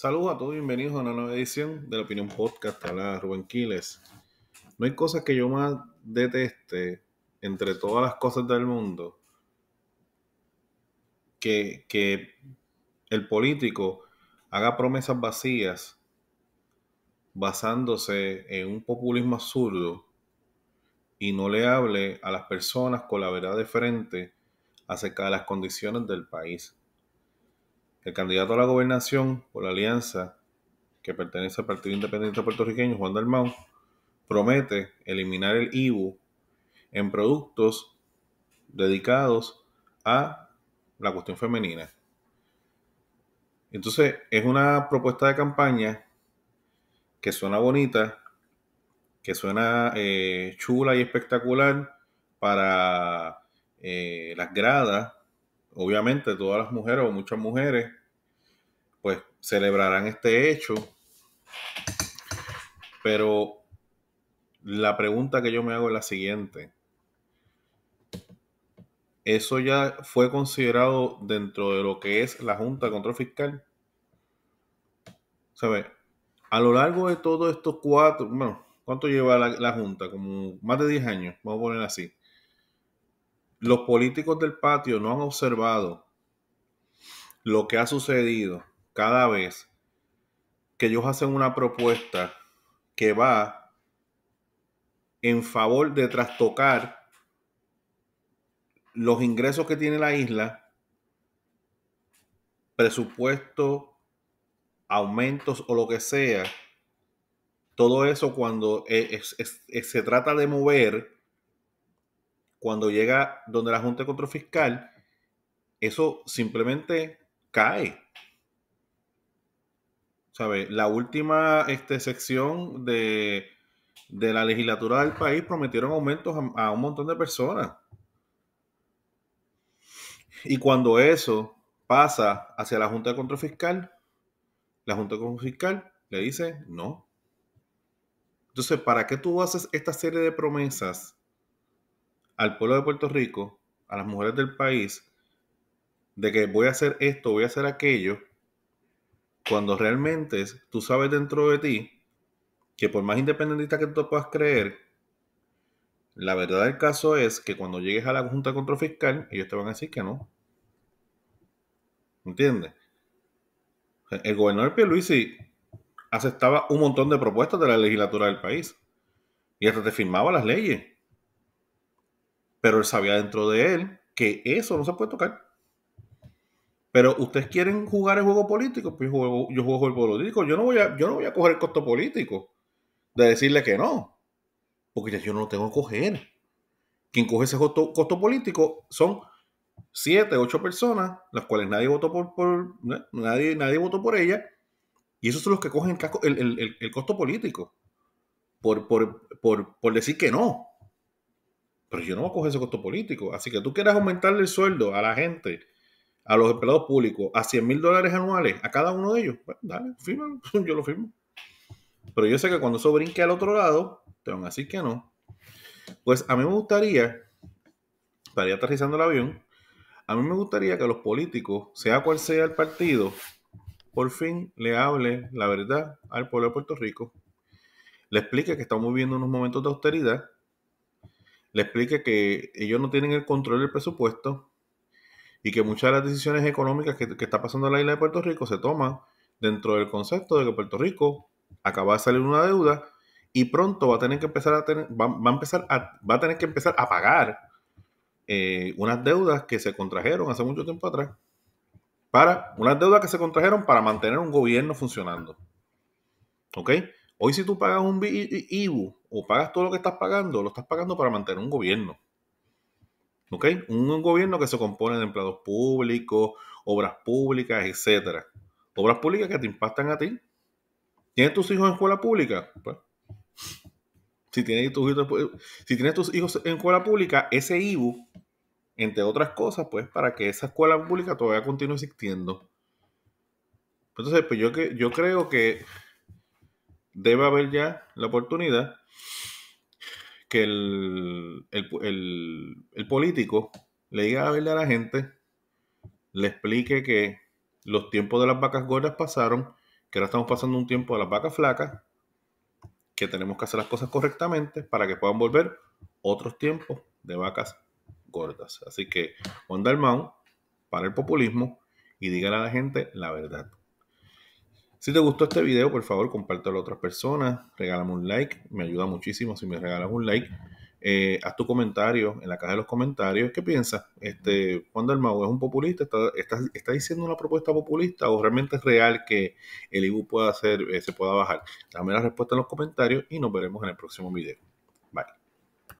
Saludos a todos, bienvenidos a una nueva edición de la Opinión Podcast. Habla Rubén Quiles. No hay cosas que yo más deteste entre todas las cosas del mundo que, que el político haga promesas vacías basándose en un populismo absurdo y no le hable a las personas con la verdad de frente acerca de las condiciones del país. El candidato a la gobernación por la alianza, que pertenece al Partido Independiente Puertorriqueño, Juan Dalmau, promete eliminar el IBU en productos dedicados a la cuestión femenina. Entonces, es una propuesta de campaña que suena bonita, que suena eh, chula y espectacular para eh, las gradas obviamente todas las mujeres o muchas mujeres pues celebrarán este hecho. Pero la pregunta que yo me hago es la siguiente. ¿Eso ya fue considerado dentro de lo que es la Junta de Control Fiscal? ¿Sabes? A lo largo de todos estos cuatro, bueno, ¿cuánto lleva la, la Junta? Como más de 10 años, vamos a poner así los políticos del patio no han observado lo que ha sucedido cada vez que ellos hacen una propuesta que va en favor de trastocar los ingresos que tiene la isla, presupuesto, aumentos o lo que sea, todo eso cuando eh, se trata de mover cuando llega donde la Junta de Control Fiscal, eso simplemente cae. ¿Sabe? La última este, sección de, la legislatura del país prometieron aumentos a, un montón de personas. Y cuando eso pasa hacia la Junta de Control Fiscal, la Junta de Control Fiscal le dice no. Entonces, ¿para qué tú haces esta serie de promesas al pueblo de Puerto Rico, a las mujeres del país, de que voy a hacer esto, voy a hacer aquello, cuando realmente tú sabes dentro de ti que por más independentista que tú puedas creer, la verdad del caso es que cuando llegues a la Junta Control Fiscal, ellos te van a decir que no. ¿Entiendes? El gobernador Pierluisi aceptaba un montón de propuestas de la legislatura del país y hasta te firmaba las leyes pero él sabía dentro de él que eso no se puede tocar. Pero ustedes quieren jugar el juego político, pues yo juego, el juego político. Yo no, voy a, yo no voy a coger el costo político de decirle que no, porque yo no lo tengo que coger. Quien coge ese costo, político son siete, ocho personas, las cuales nadie votó por, por nadie, nadie votó por ella, y esos son los que cogen el, costo político por, por, por, por decir que no. Pero yo no voy a coger ese costo político. Así que tú quieres aumentarle el sueldo a la gente, a los empleados públicos, a 100 mil dólares anuales a cada uno de ellos. Pues dale, firma, yo lo firmo. Pero yo sé que cuando eso brinque al otro lado, te van a decir que no. Pues a mí me gustaría, para ir aterrizando el avión, a mí me gustaría que los políticos, sea cual sea el partido, por fin le hable la verdad al pueblo de Puerto Rico, le explique que estamos viviendo unos momentos de austeridad, le explique que ellos no tienen el control del presupuesto y que muchas de las decisiones económicas que, está pasando en la isla de Puerto Rico se toman dentro del concepto de que Puerto Rico acaba de salir una deuda y pronto va a tener que empezar a tener, va, a empezar va a tener que empezar a pagar eh, unas deudas que se contrajeron hace mucho tiempo atrás para unas deudas que se contrajeron para mantener un gobierno funcionando. ¿Ok? Hoy si tú pagas un IBU o pagas todo lo que estás pagando, lo estás pagando para mantener un gobierno. ¿Ok? Un, gobierno que se compone de empleados públicos, obras públicas, etc. Obras públicas que te impactan a ti. ¿Tienes tus hijos en escuela pública? Pues, si, tienes tus hijos, pues, si tienes tus hijos en escuela pública, ese IBU, entre otras cosas, pues para que esa escuela pública todavía continúe existiendo. Entonces, pues yo, que, yo creo que debe haber ya la oportunidad que el, el, político le diga a la gente, le explique que los tiempos de las vacas gordas pasaron, que ahora estamos pasando un tiempo de las vacas flacas, que tenemos que hacer las cosas correctamente para que puedan volver otros tiempos de vacas gordas. Así que el Dalmau, para el populismo y dígale a la gente la verdad. Si te gustó este video, por favor, compártelo a otras personas, regálame un like, me ayuda muchísimo si me regalas un like. Eh, haz tu comentario en la caja de los comentarios. ¿Qué piensas? Este, el Mau es un populista, está, diciendo una propuesta populista o realmente es real que el IBU pueda hacer, eh, se pueda bajar. Dame la respuesta en los comentarios y nos veremos en el próximo video.